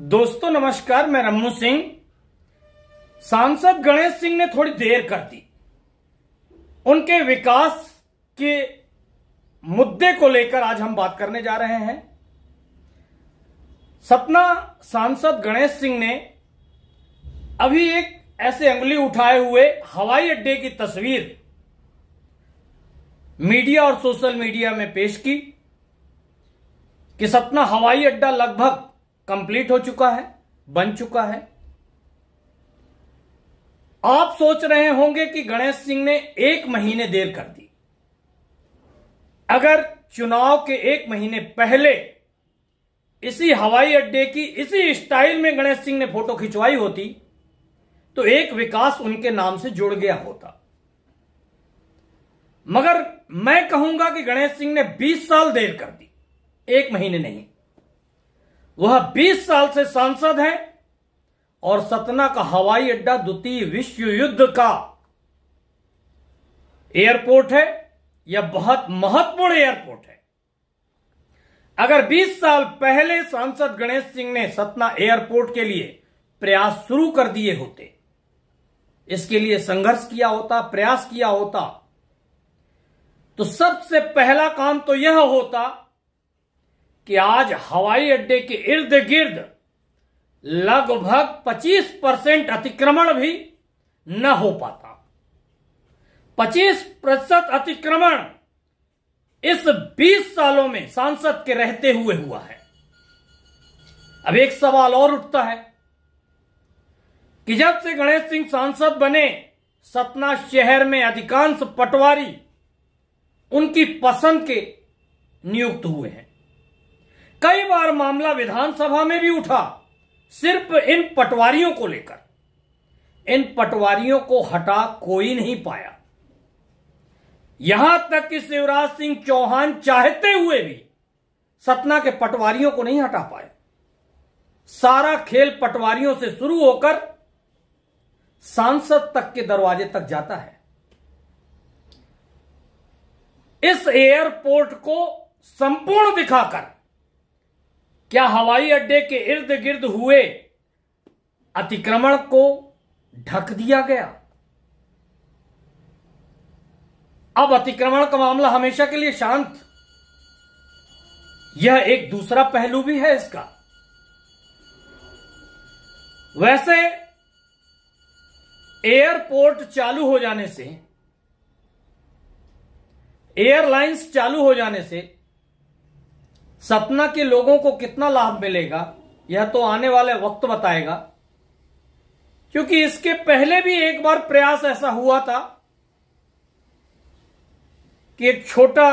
दोस्तों नमस्कार मैं रम्मू सिंह सांसद गणेश सिंह ने थोड़ी देर कर दी उनके विकास के मुद्दे को लेकर आज हम बात करने जा रहे हैं सतना सांसद गणेश सिंह ने अभी एक ऐसे अंगली उठाए हुए हवाई अड्डे की तस्वीर मीडिया और सोशल मीडिया में पेश की कि सतना हवाई अड्डा लगभग कंप्लीट हो चुका है बन चुका है आप सोच रहे होंगे कि गणेश सिंह ने एक महीने देर कर दी अगर चुनाव के एक महीने पहले इसी हवाई अड्डे की इसी स्टाइल में गणेश सिंह ने फोटो खिंचवाई होती तो एक विकास उनके नाम से जुड़ गया होता मगर मैं कहूंगा कि गणेश सिंह ने 20 साल देर कर दी एक महीने नहीं वह 20 साल से सांसद हैं और सतना का हवाई अड्डा द्वितीय विश्व युद्ध का एयरपोर्ट है यह बहुत महत्वपूर्ण एयरपोर्ट है अगर 20 साल पहले सांसद गणेश सिंह ने सतना एयरपोर्ट के लिए प्रयास शुरू कर दिए होते इसके लिए संघर्ष किया होता प्रयास किया होता तो सबसे पहला काम तो यह होता कि आज हवाई अड्डे के इर्द गिर्द लगभग 25 परसेंट अतिक्रमण भी न हो पाता 25 प्रतिशत अतिक्रमण इस 20 सालों में सांसद के रहते हुए हुआ है अब एक सवाल और उठता है कि जब से गणेश सिंह सांसद बने सतना शहर में अधिकांश पटवारी उनकी पसंद के नियुक्त हुए हैं कई बार मामला विधानसभा में भी उठा सिर्फ इन पटवारियों को लेकर इन पटवारियों को हटा कोई नहीं पाया यहां तक कि शिवराज सिंह चौहान चाहते हुए भी सतना के पटवारियों को नहीं हटा पाए सारा खेल पटवारियों से शुरू होकर सांसद तक के दरवाजे तक जाता है इस एयरपोर्ट को संपूर्ण दिखाकर क्या हवाई अड्डे के इर्द गिर्द हुए अतिक्रमण को ढक दिया गया अब अतिक्रमण का मामला हमेशा के लिए शांत यह एक दूसरा पहलू भी है इसका वैसे एयरपोर्ट चालू हो जाने से एयरलाइंस चालू हो जाने से सपना के लोगों को कितना लाभ मिलेगा यह तो आने वाले वक्त बताएगा क्योंकि इसके पहले भी एक बार प्रयास ऐसा हुआ था कि एक छोटा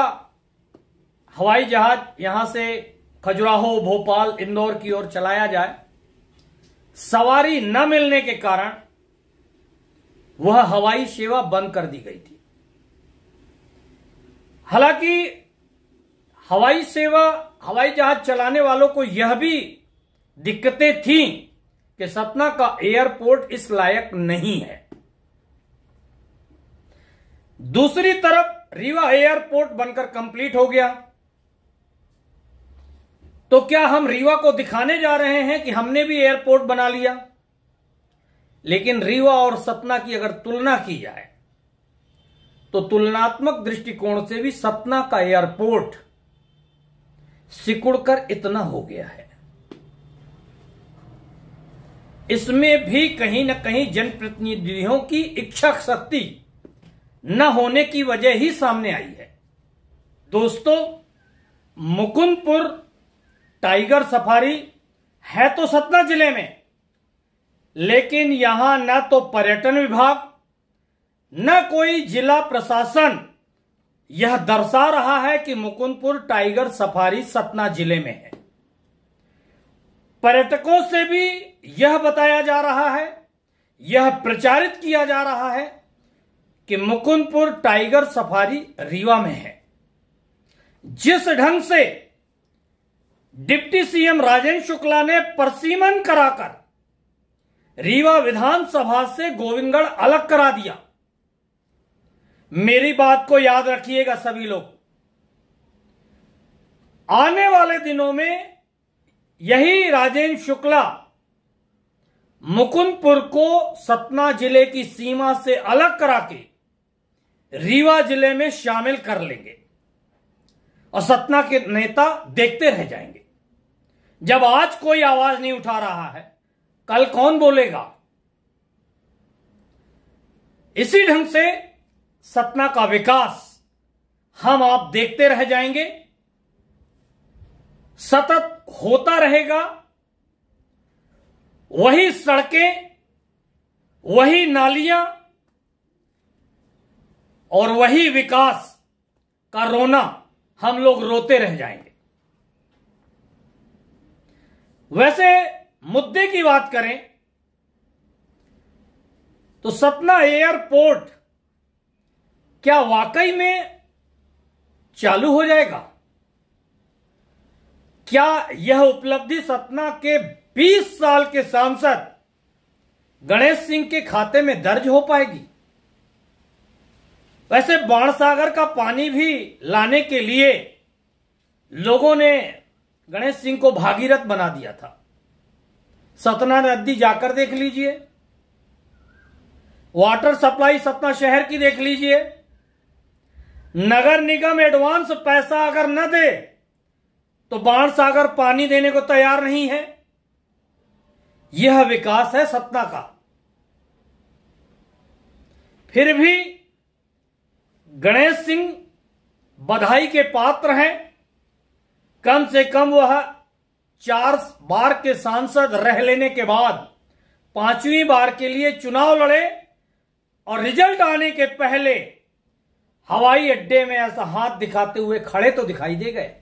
हवाई जहाज यहां से खजुराहो भोपाल इंदौर की ओर चलाया जाए सवारी न मिलने के कारण वह हवाई सेवा बंद कर दी गई थी हालांकि हवाई सेवा हवाई जहाज चलाने वालों को यह भी दिक्कतें थी कि सतना का एयरपोर्ट इस लायक नहीं है दूसरी तरफ रीवा एयरपोर्ट बनकर कंप्लीट हो गया तो क्या हम रीवा को दिखाने जा रहे हैं कि हमने भी एयरपोर्ट बना लिया लेकिन रीवा और सतना की अगर तुलना की जाए तो तुलनात्मक दृष्टिकोण से भी सतना का एयरपोर्ट सिकुड़कर इतना हो गया है इसमें भी कहीं ना कहीं जनप्रतिनिधियों की इच्छा शक्ति न होने की वजह ही सामने आई है दोस्तों मुकुंदपुर टाइगर सफारी है तो सतना जिले में लेकिन यहां न तो पर्यटन विभाग न कोई जिला प्रशासन यह दर्शा रहा है कि मुकुंदपुर टाइगर सफारी सतना जिले में है पर्यटकों से भी यह बताया जा रहा है यह प्रचारित किया जा रहा है कि मुकुंदपुर टाइगर सफारी रीवा में है जिस ढंग से डिप्टी सीएम राजेंद्र शुक्ला ने परसीमन कराकर रीवा विधानसभा से गोविंदगढ़ अलग करा दिया मेरी बात को याद रखिएगा सभी लोग आने वाले दिनों में यही राजेंद्र शुक्ला मुकुंदपुर को सतना जिले की सीमा से अलग करा के रीवा जिले में शामिल कर लेंगे और सतना के नेता देखते रह जाएंगे जब आज कोई आवाज नहीं उठा रहा है कल कौन बोलेगा इसी ढंग से सतना का विकास हम आप देखते रह जाएंगे सतत होता रहेगा वही सड़कें वही नालियां और वही विकास का रोना हम लोग रोते रह जाएंगे वैसे मुद्दे की बात करें तो सतना एयरपोर्ट क्या वाकई में चालू हो जाएगा क्या यह उपलब्धि सतना के 20 साल के सांसद गणेश सिंह के खाते में दर्ज हो पाएगी वैसे बाण सागर का पानी भी लाने के लिए लोगों ने गणेश सिंह को भागीरथ बना दिया था सतना नदी जाकर देख लीजिए वाटर सप्लाई सतना शहर की देख लीजिए नगर निगम एडवांस पैसा अगर न दे तो बाण सागर पानी देने को तैयार नहीं है यह विकास है सतना का फिर भी गणेश सिंह बधाई के पात्र हैं कम से कम वह चार बार के सांसद रह लेने के बाद पांचवी बार के लिए चुनाव लड़े और रिजल्ट आने के पहले हवाई अड्डे में ऐसा हाथ दिखाते हुए खड़े तो दिखाई दे गए